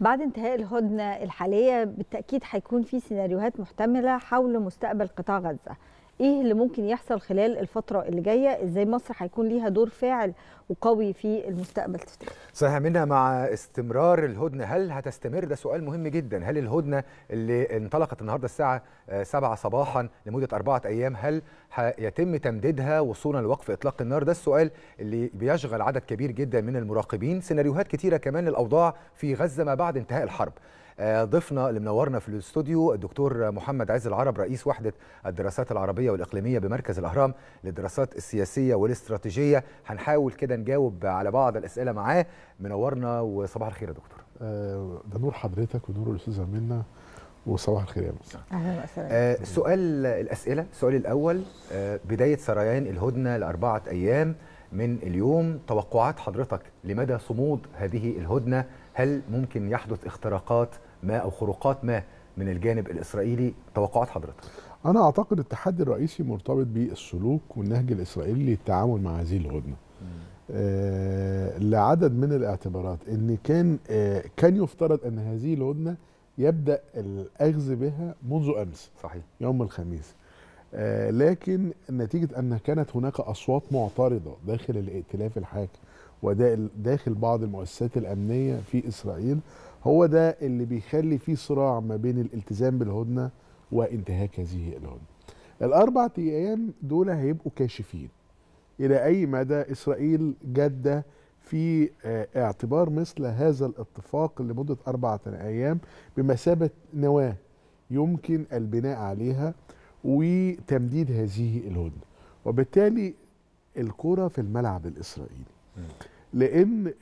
بعد انتهاء الهدنه الحاليه بالتاكيد هيكون في سيناريوهات محتمله حول مستقبل قطاع غزه ايه اللي ممكن يحصل خلال الفتره اللي جايه ازاي مصر هيكون ليها دور فاعل وقوي في المستقبل تفتكر صحيح منها مع استمرار الهدنه هل هتستمر ده سؤال مهم جدا هل الهدنه اللي انطلقت النهارده الساعه 7 صباحا لمده اربعه ايام هل هيتم تمديدها وصولا لوقف اطلاق النار ده السؤال اللي بيشغل عدد كبير جدا من المراقبين سيناريوهات كتيره كمان للاوضاع في غزه ما بعد انتهاء الحرب آه، ضيفنا اللي منورنا في الاستوديو الدكتور محمد عز العرب رئيس وحده الدراسات العربيه والاقليميه بمركز الاهرام للدراسات السياسيه والاستراتيجيه هنحاول كده نجاوب على بعض الاسئله معاه منورنا وصباح الخير يا دكتور ده آه، نور حضرتك ونور الاستاذه منا وصباح الخير يا مساء اهلا وسهلا آه، سؤال الاسئله السؤال الاول بدايه سريان الهدنه لاربعه ايام من اليوم توقعات حضرتك لمدى صمود هذه الهدنه هل ممكن يحدث اختراقات ما او خروقات ما من الجانب الاسرائيلي توقعات حضرتك انا اعتقد التحدي الرئيسي مرتبط بالسلوك والنهج الاسرائيلي للتعامل مع هذه الهدنه آه لعدد من الاعتبارات ان كان آه كان يفترض ان هذه الهدنه يبدا الاخذ بها منذ امس صحيح يوم الخميس آه، لكن نتيجه ان كانت هناك اصوات معترضه داخل الائتلاف الحاكم وداخل بعض المؤسسات الامنيه في اسرائيل هو ده اللي بيخلي فيه صراع ما بين الالتزام بالهدنه وانتهاك هذه الهدنه. الاربع ايام دول هيبقوا كاشفين الى اي مدى اسرائيل جاده في آه، اعتبار مثل هذا الاتفاق لمده اربعه ايام بمثابه نواه يمكن البناء عليها وتمديد هذه الهدنه وبالتالي الكره في الملعب الاسرائيلي. لان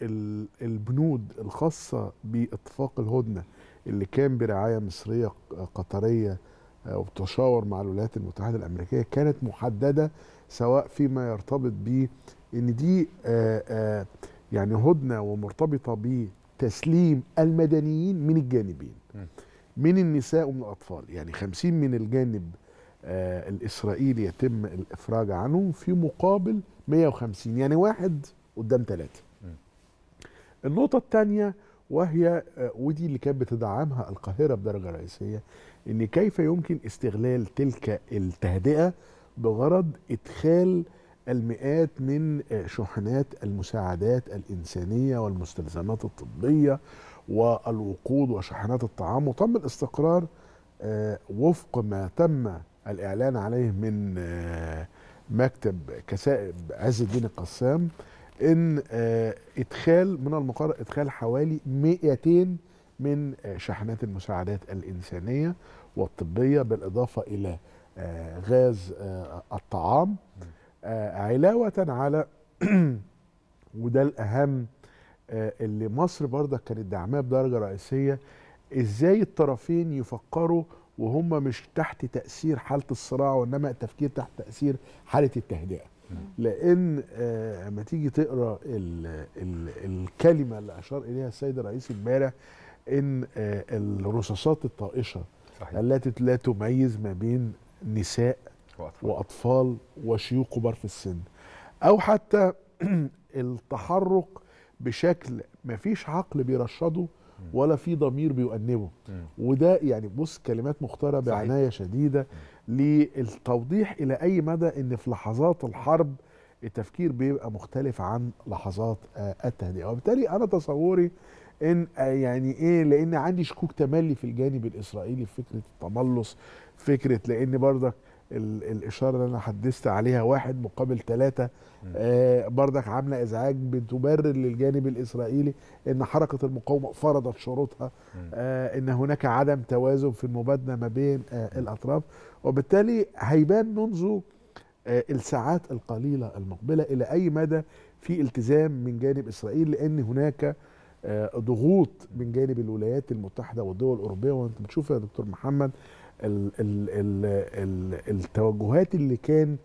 البنود الخاصه باتفاق الهدنه اللي كان برعايه مصريه قطريه آه، وبتشاور مع الولايات المتحده الامريكيه كانت محدده سواء فيما يرتبط ب ان دي آه، آه، يعني هدنه ومرتبطه بتسليم المدنيين من الجانبين من النساء ومن الاطفال يعني 50 من الجانب الاسرائيلي يتم الافراج عنهم في مقابل 150 يعني واحد قدام ثلاثه النقطه الثانيه وهي آه، ودي اللي كانت بتدعمها القاهره بدرجه رئيسيه ان كيف يمكن استغلال تلك التهدئه بغرض ادخال المئات من آه، شحنات المساعدات الانسانيه والمستلزمات الطبيه والوقود وشحنات الطعام وتم الاستقرار آه، وفق ما تم الاعلان عليه من مكتب كسائب عز الدين القسام ان آه، ادخال من المقر ادخال حوالي 200 من آه، شاحنات المساعدات الانسانيه والطبيه بالاضافه الى آه، غاز الطعام علاوه على وده الاهم اللي مصر برضه كانت دعماه بدرجه رئيسيه ازاي الطرفين يفكروا وهم مش تحت تاثير حاله الصراع وانما التفكير تحت تاثير حاله التهدئه لان آه، اما تيجي تقرا الـ الـ الكلمه اللي اشار اليها السيد الرئيس امبارح ان آه، الرصاصات الطائشه صحيح. التي لا تميز ما بين نساء وأطفال. واطفال وشيوخ كبار في السن او حتى التحرك بشكل ما فيش عقل بيرشده ولا في ضمير بيؤنبه وده يعني بص كلمات مختاره بعنايه شديده للتوضيح الى اي مدى ان في لحظات الحرب التفكير بيبقى مختلف عن لحظات آه، التهدئه وبالتالي انا تصوري ان آه، يعني ايه لان عندي شكوك تملي في الجانب الاسرائيلي في فكره التملص فكره لان بردك الاشاره اللي انا حدثت عليها واحد مقابل ثلاثه آه بردك عامله ازعاج بتبرر للجانب الاسرائيلي ان حركه المقاومه فرضت شروطها آه ان هناك عدم توازن في المبادله ما بين آه الاطراف وبالتالي هيبان منذ آه، الساعات القليله المقبله الى اي مدى في التزام من جانب اسرائيل لان هناك آه، ضغوط من جانب الولايات المتحده والدول الاوروبيه وانت بتشوف يا دكتور محمد التوجهات اللي كان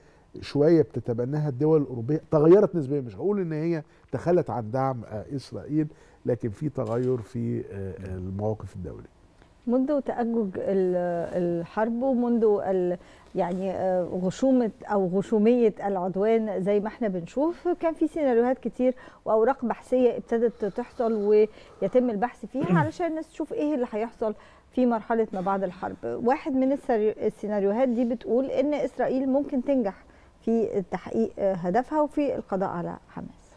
شويه بتتبناها الدول الاوروبيه تغيرت نسبيا مش هقول ان هي تخلت عن دعم آه، اسرائيل لكن في تغير في آه، المواقف الدوليه منذ تأجج الحرب ومنذ يعني آه، غشومة أو غشومية العدوان زي ما احنا بنشوف كان في سيناريوهات كتير وأوراق بحثية ابتدت تحصل ويتم البحث فيها علشان الناس تشوف إيه اللي هيحصل في مرحله ما بعد الحرب واحد من السيناريوهات دي بتقول ان اسرائيل ممكن تنجح في تحقيق هدفها وفي القضاء على حماس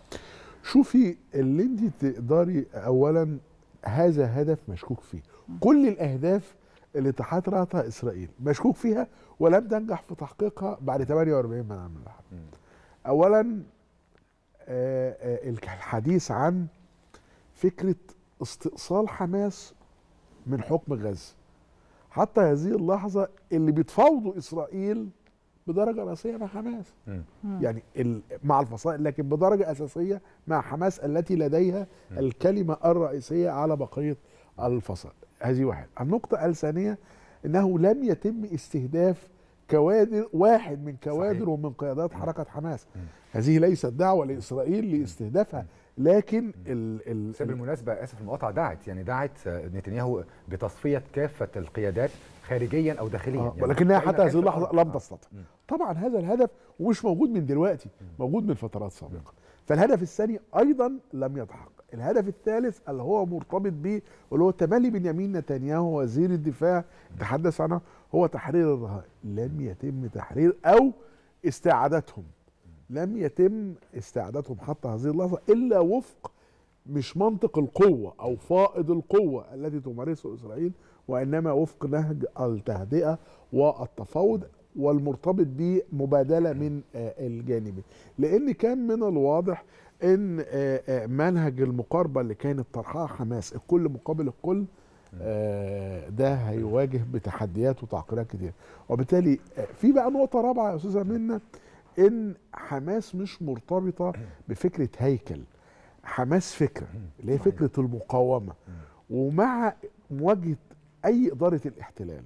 شوفي اللي انت تقدري اولا هذا هدف مشكوك فيه كل الاهداف اللي تحررتها اسرائيل مشكوك فيها ولم تنجح في تحقيقها بعد 48 من عام الحرب اولا آه، آه، الحديث عن فكره استئصال حماس من حكم غزه حتى هذه اللحظه اللي بيتفاوضوا اسرائيل بدرجه رئيسيه مع حماس يعني مع الفصائل لكن بدرجه اساسيه مع حماس التي لديها الكلمه الرئيسيه على بقيه الفصائل هذه واحد النقطه الثانيه انه لم يتم استهداف كوادر واحد من كوادر صحيح. ومن قيادات حركه حماس هذه ليست دعوه لاسرائيل لاستهدافها لكن ال ال بالمناسبه اسف المقاطعه دعت يعني دعت آه، نتنياهو بتصفيه كافه القيادات خارجيا او داخليا آه يعني ولكنها حتى هذه اللحظه لم آه. تستطع طبعا هذا الهدف ومش موجود من دلوقتي موجود من فترات سابقه فالهدف الثاني ايضا لم يتحقق الهدف الثالث اللي هو مرتبط به واللي هو تملي بنيامين نتنياهو وزير الدفاع تحدث عنه هو تحرير الرهائن لم يتم تحرير او استعادتهم لم يتم استعدادهم حتى هذه اللحظه الا وفق مش منطق القوه او فائض القوه التي تمارسه اسرائيل وانما وفق نهج التهدئه والتفاوض والمرتبط بمبادله من آه، الجانبين لان كان من الواضح ان آه، آه، منهج المقاربه اللي كانت طرحها حماس الكل مقابل الكل ده هيواجه بتحديات وتعقيدات كتير وبالتالي في بقى نقطه رابعه يا استاذه منى ان حماس مش مرتبطه بفكره هيكل حماس فكره اللي هي فكره المقاومه ومع مواجهه اي اداره الاحتلال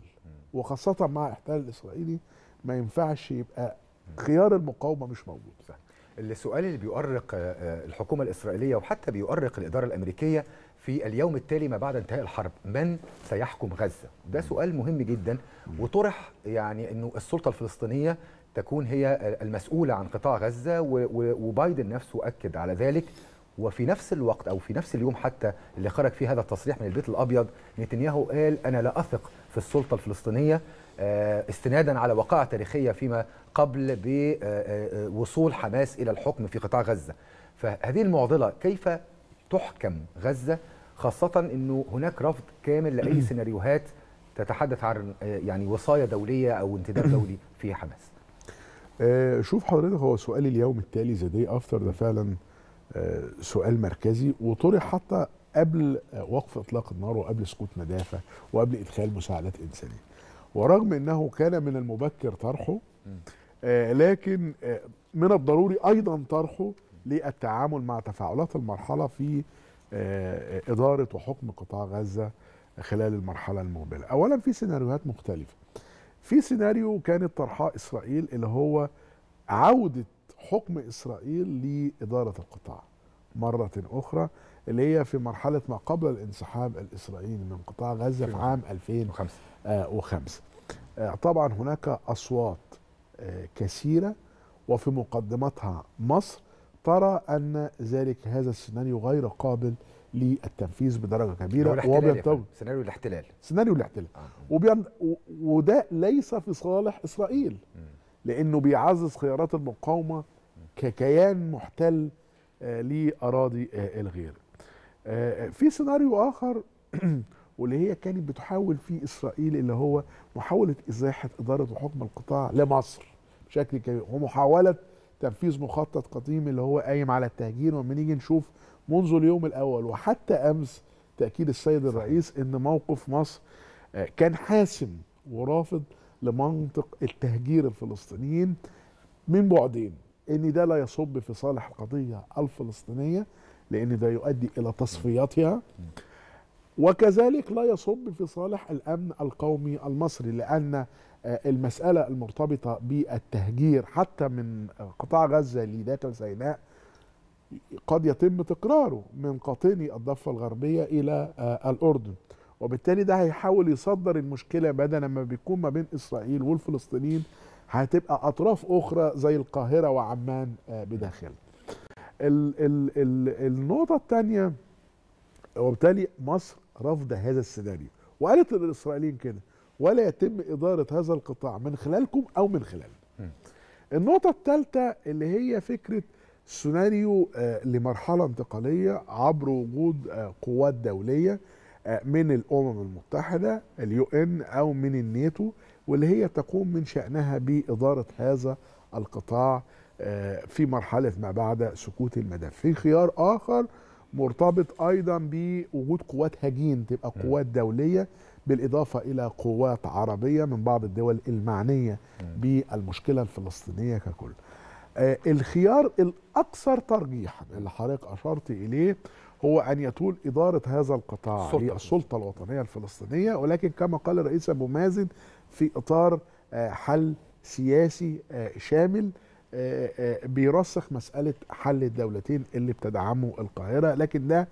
وخاصه مع الاحتلال الاسرائيلي ما ينفعش يبقى خيار المقاومه مش موجود السؤال اللي بيؤرق آه، الحكومه الاسرائيليه وحتى بيؤرق الاداره الامريكيه في اليوم التالي ما بعد انتهاء الحرب من سيحكم غزه ده سؤال مهم جدا وطرح يعني انه السلطه الفلسطينيه تكون هي المسؤولة عن قطاع غزة وبايدن نفسه أكد على ذلك وفي نفس الوقت أو في نفس اليوم حتى اللي خرج فيه هذا التصريح من البيت الأبيض نتنياهو قال أنا لا أثق في السلطة الفلسطينية آه، استنادا على وقائع تاريخية فيما قبل بوصول آه، آه، حماس إلى الحكم في قطاع غزة فهذه المعضلة كيف تحكم غزة خاصة أنه هناك رفض كامل لأي سيناريوهات تتحدث عن يعني وصاية دولية أو انتداب دولي في حماس آه شوف حضرتك هو سؤال اليوم التالي ذا داي افتر ده فعلا آه سؤال مركزي وطرح حتى قبل وقف اطلاق النار وقبل سقوط مدافع وقبل ادخال مساعدات انسانيه ورغم انه كان من المبكر طرحه آه لكن آه، من الضروري ايضا طرحه للتعامل مع تفاعلات المرحله في آه، اداره وحكم قطاع غزه خلال المرحله المقبله اولا في سيناريوهات مختلفه في سيناريو كانت طرحاه اسرائيل اللي هو عوده حكم اسرائيل لاداره القطاع مره اخرى اللي هي في مرحله ما قبل الانسحاب الاسرائيلي من قطاع غزه في عام 2005 آه، طبعا هناك اصوات آه، كثيره وفي مقدمتها مصر ترى ان ذلك هذا السيناريو غير قابل للتنفيذ بدرجه كبيره وبينتج سيناريو الاحتلال سيناريو الاحتلال آه. وبين وده ليس في صالح اسرائيل لانه بيعزز خيارات المقاومه ككيان محتل آه، لاراضي آه، الغير آه، في سيناريو اخر واللي هي كانت بتحاول فيه اسرائيل اللي هو محاوله ازاحه اداره وحكم القطاع لمصر بشكل كبير ومحاوله تنفيذ مخطط قديم اللي هو قايم على التهجير وما نيجي نشوف منذ اليوم الاول وحتى امس تاكيد السيد الرئيس ان موقف مصر آه، كان حاسم ورافض لمنطق التهجير الفلسطينيين من بعدين ان ده لا يصب في صالح القضيه الفلسطينيه لان ده يؤدي الى تصفيتها وكذلك لا يصب في صالح الامن القومي المصري لان آه، المساله المرتبطه بالتهجير حتى من آه، قطاع غزه لداخل سيناء قد يتم تكراره من قاطني الضفة الغربية إلى آه، الأردن وبالتالي ده هيحاول يصدر المشكلة بدل ما بيكون ما بين إسرائيل والفلسطينيين هتبقى أطراف أخرى زي القاهرة وعمان آه، بداخل ال ال ال النقطة الثانية وبالتالي مصر رفض هذا السيناريو وقالت للإسرائيليين كده ولا يتم إدارة هذا القطاع من خلالكم أو من خلالنا النقطة الثالثة اللي هي فكرة سيناريو آه، لمرحلة انتقالية عبر وجود آه، قوات دولية آه، من الأمم المتحدة اليو ان أو من الناتو واللي هي تقوم من شأنها بإدارة هذا القطاع في مرحلة ما بعد سكوت الملف في خيار آخر مرتبط أيضا بوجود قوات هجين تبقى قوات دولية بالإضافة إلى قوات عربية من بعض الدول المعنية بالمشكلة الفلسطينية ككل آه، الخيار الأكثر ترجيحا اللي حضرتك أشرت إليه هو أن يطول إدارة هذا القطاع هي السلطة الوطنية الفلسطينية ولكن كما قال الرئيس أبو مازن في إطار آه، حل سياسي آه، شامل بيرسخ مسألة حل الدولتين اللي بتدعمه القاهرة لكن ده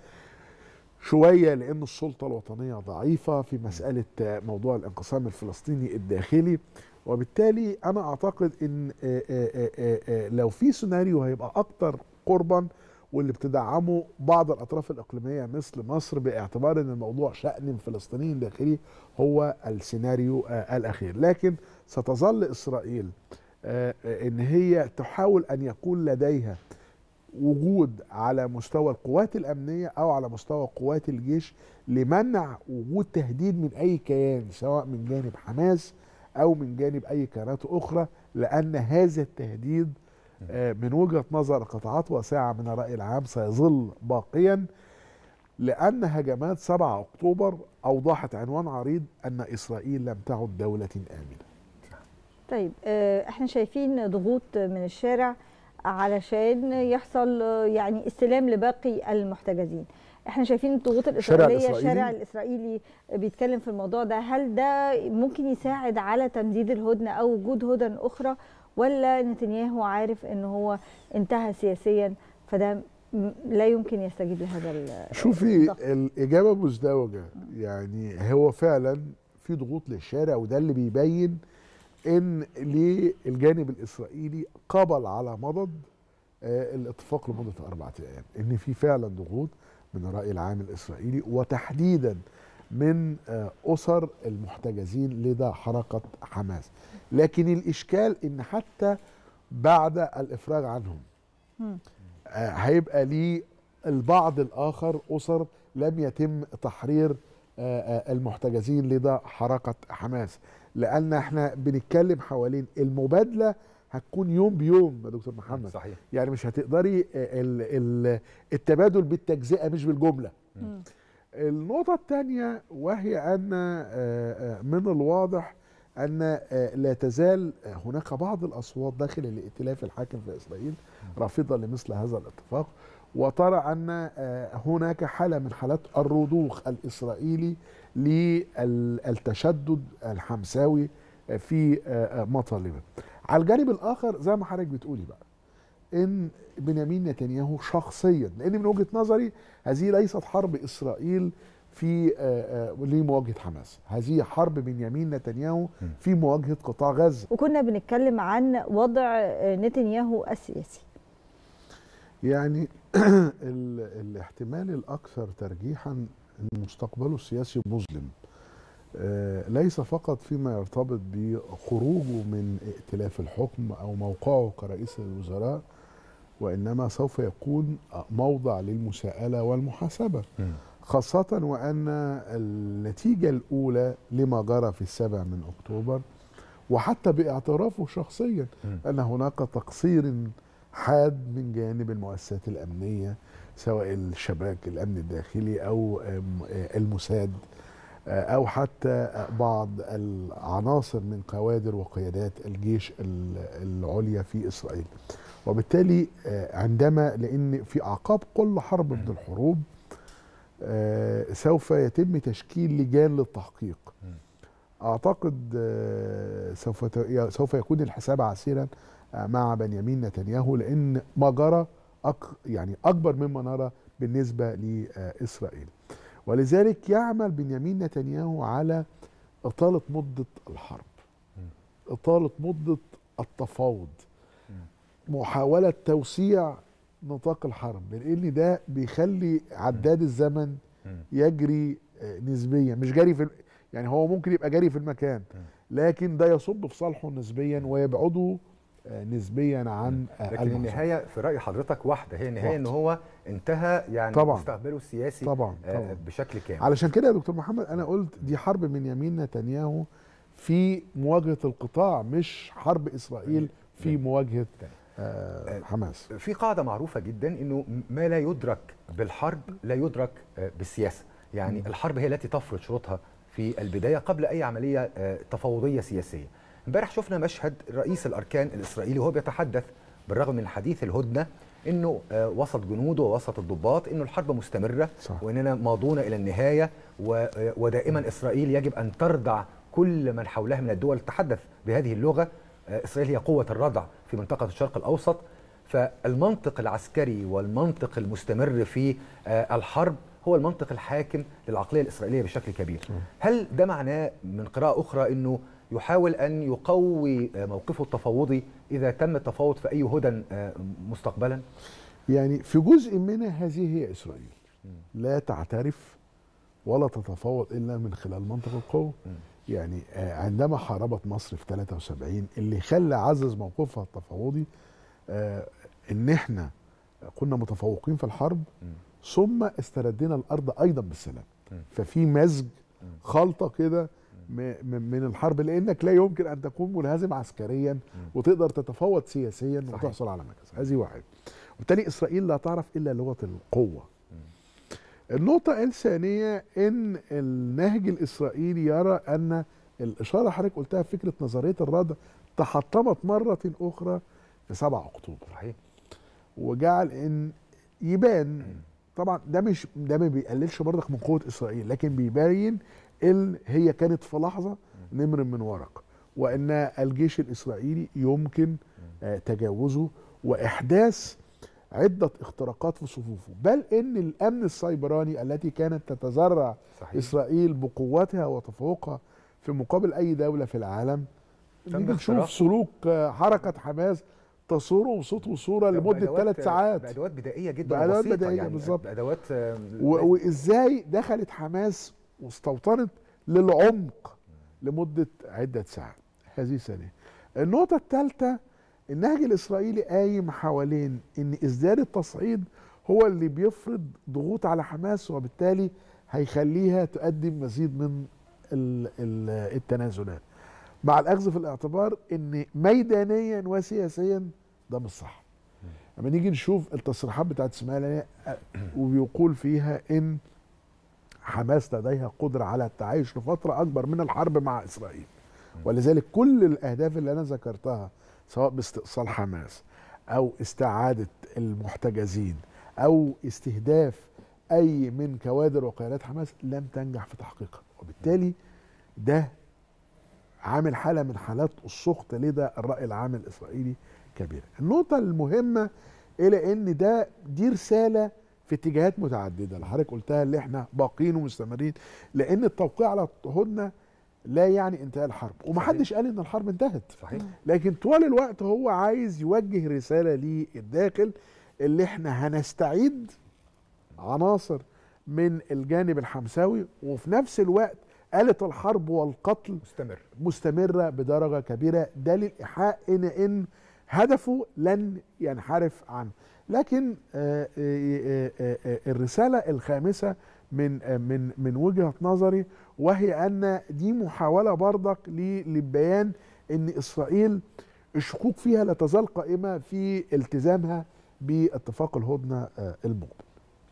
شوية لأن السلطة الوطنية ضعيفة في مسألة موضوع الانقسام الفلسطيني الداخلي وبالتالي انا اعتقد ان آه، آه، آه، لو في سيناريو هيبقى اكتر قربا واللي بتدعمه بعض الاطراف الاقليميه مثل مصر باعتبار ان الموضوع شان فلسطيني داخلي هو السيناريو الاخير لكن ستظل اسرائيل ان هي تحاول ان يكون لديها وجود على مستوى القوات الامنيه او على مستوى قوات الجيش لمنع وجود تهديد من اي كيان سواء من جانب حماس او من جانب اي كيانات اخرى لان هذا التهديد آه، من وجهه نظر قطاعات واسعه من الراي العام سيظل باقيا لأن هجمات 7 أكتوبر أوضحت عنوان عريض أن إسرائيل لم تعد دولة آمنة طيب آه، احنا شايفين ضغوط من الشارع علشان يحصل آه، يعني استلام لباقي المحتجزين احنا شايفين الضغوط الاسرائيليه الشارع الاسرائيلي, الشارع الإسرائيلي بيتكلم في الموضوع ده هل ده ممكن يساعد على تمديد الهدنه او وجود هدن اخرى ولا نتنياهو عارف ان هو انتهى سياسيا فده لا يمكن يستجيب لهذا شوفي الاجابه مزدوجه يعني هو فعلا في ضغوط للشارع وده اللي بيبين ان للجانب الاسرائيلي قبل على مضض آه، الاتفاق لمده اربعه ايام ان في فعلا ضغوط من الرأي العام الإسرائيلي وتحديدا من آه، أسر المحتجزين لدى حركة حماس لكن الإشكال إن حتى بعد الإفراج عنهم آه، هيبقى لي البعض الآخر أسر لم يتم تحرير آه، المحتجزين لدى حركة حماس لأن احنا بنتكلم حوالين المبادلة هتكون يوم بيوم يا دكتور محمد صحيح يعني مش هتقدري الـ آه، الـ التبادل بالتجزئه مش بالجمله مم. النقطه الثانيه وهي ان آه، آه، من الواضح ان لا تزال هناك بعض الاصوات داخل الائتلاف الحاكم في اسرائيل رافضه لمثل هذا الاتفاق وترى ان هناك حاله من حالات الرضوخ الاسرائيلي للتشدد الحمساوي في مطالبه على الجانب الاخر زي ما حضرتك بتقولي بقى ان بنيامين نتنياهو شخصيا لان من وجهه نظري هذه ليست حرب اسرائيل في آه، آه، لمواجهه حماس هذه حرب بنيامين نتنياهو في مواجهه قطاع غزه وكنا بنتكلم عن وضع آه، نتنياهو السياسي يعني الاحتمال الاكثر ترجيحا ان مستقبله السياسي مظلم آه، ليس فقط فيما يرتبط بخروجه من ائتلاف الحكم او موقعه كرئيس الوزراء وانما سوف يكون موضع للمساءله والمحاسبه خاصه وان النتيجه الاولى لما جرى في السابع من اكتوبر وحتى باعترافه شخصيا ان هناك تقصير حاد من جانب المؤسسات الامنيه سواء الشباك الامن الداخلي او آه، الموساد آه، أو حتى بعض العناصر من قوادر وقيادات الجيش العليا في إسرائيل وبالتالي آه، عندما لأن في أعقاب كل حرب من الحروب آه، سوف يتم تشكيل لجان للتحقيق أعتقد سوف سوف يكون الحساب عسيرا مع بنيامين نتنياهو لأن ما جرى يعني أكبر مما نرى بالنسبة لإسرائيل ولذلك يعمل بنيامين نتنياهو على إطالة مدة الحرب إطالة مدة التفاوض محاولة توسيع نطاق الحرب لأن ده بيخلي عداد الزمن يجري آه، نسبيا مش جري في يعني هو ممكن يبقى جري في المكان لكن ده يصب في صالحه نسبيا ويبعده نسبيا عن لكن النهايه في راي حضرتك واحده هي النهايه ان هو انتهى يعني طبعًا مستقبله السياسي طبعًا, آه، طبعًا بشكل كامل علشان كده يا دكتور محمد انا قلت دي حرب من يمين نتنياهو في مواجهه القطاع مش حرب اسرائيل في مواجهه آه،, آه حماس في قاعده معروفه جدا انه ما لا يدرك بالحرب لا يدرك آه، بالسياسه يعني الحرب هي التي تفرض شروطها في البدايه قبل اي عمليه تفاوضيه سياسيه امبارح شفنا مشهد رئيس الاركان الاسرائيلي وهو بيتحدث بالرغم من حديث الهدنه انه آه، وسط جنوده ووسط الضباط انه الحرب مستمره صح. واننا ماضون الى النهايه آه، ودائما اسرائيل يجب ان تردع كل من حولها من الدول تحدث بهذه اللغه آه، اسرائيل هي قوه الردع في منطقه الشرق الاوسط فالمنطق العسكري والمنطق المستمر في الحرب هو المنطق الحاكم للعقليه الاسرائيليه بشكل كبير هل ده معناه من قراءه اخرى انه يحاول أن يقوي آه، موقفه التفاوضي إذا تم التفاوض في أي هدى آه، مستقبلا؟ يعني في جزء منها هذه هي إسرائيل لا تعترف ولا تتفاوض إلا من خلال منطق القوة يعني آه، عندما حاربت مصر في 73 اللي خلى عزز موقفها التفاوضي ان احنا كنا متفوقين في الحرب ثم استردينا الارض ايضا بالسلام ففي مزج خلطه كده من الحرب لانك لا يمكن ان تكون منهزم عسكريا وتقدر تتفاوض سياسيا وتحصل على مكسب هذه واحد وبالتالي اسرائيل لا تعرف الا لغه القوه النقطة الثانية إن النهج الإسرائيلي يرى أن الإشارة حضرتك قلتها فكرة نظرية الردع تحطمت مرة أخرى في 7 أكتوبر صحيح وجعل إن يبان طبعا ده مش ده ما بيقللش برضك من قوة إسرائيل لكن بيبين ال هي كانت في لحظه نمر من ورق وان الجيش الاسرائيلي يمكن آه، تجاوزه واحداث عدة اختراقات في صفوفه بل أن الأمن السيبراني التي كانت تتزرع صحيح. إسرائيل بقوتها وتفوقها في مقابل أي دولة في العالم نشوف سلوك آه، حركة حماس تصوره وصوت وصوره لمده ثلاث ساعات بادوات بدائيه جدا بادوات بدائيه يعني بالظبط آه، وازاي دخلت حماس واستوطنت للعمق لمدة عدة ساعات هذه ثانية النقطة الثالثة النهج الإسرائيلي قايم حوالين إن إزدياد التصعيد هو اللي بيفرض ضغوط على حماس وبالتالي هيخليها تقدم مزيد من التنازلات مع الأخذ في الاعتبار إن ميدانيا وسياسيا ده مش صح لما نيجي نشوف التصريحات بتاعت اسماعيل وبيقول فيها إن حماس لديها قدرة على التعايش لفترة أكبر من الحرب مع إسرائيل ولذلك كل الأهداف اللي أنا ذكرتها سواء باستئصال حماس أو استعادة المحتجزين أو استهداف أي من كوادر وقيادات حماس لم تنجح في تحقيقها وبالتالي ده عامل حالة من حالات السخط لدى الرأي العام الإسرائيلي كبيرة النقطة المهمة إلى أن ده دي رسالة في اتجاهات متعدده اللي حضرتك قلتها اللي احنا باقين ومستمرين لان التوقيع على هدنه لا يعني انتهاء الحرب ومحدش قال ان الحرب انتهت صحيح لكن طوال الوقت هو عايز يوجه رساله للداخل اللي احنا هنستعيد عناصر من الجانب الحمساوي وفي نفس الوقت آلة الحرب والقتل مستمر مستمرة بدرجة كبيرة ده للإيحاء إن إن هدفه لن ينحرف عنه لكن آه، آه، آه، الرسالة الخامسة من من من وجهة نظري وهي أن دي محاولة برضك للبيان أن إسرائيل الشكوك فيها لا تزال قائمة في التزامها باتفاق الهدنة المقبل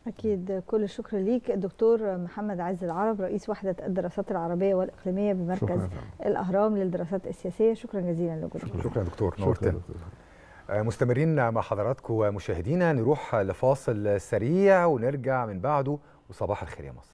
أكيد كل الشكر ليك الدكتور محمد عز العرب رئيس وحدة الدراسات العربية والإقليمية بمركز شكرا. الأهرام للدراسات السياسية شكرا جزيلا لوجودك شكرا دكتور نورتنا آه، مستمرين مع حضراتكم مشاهدينا نروح لفاصل سريع ونرجع من بعده وصباح الخير يا مصر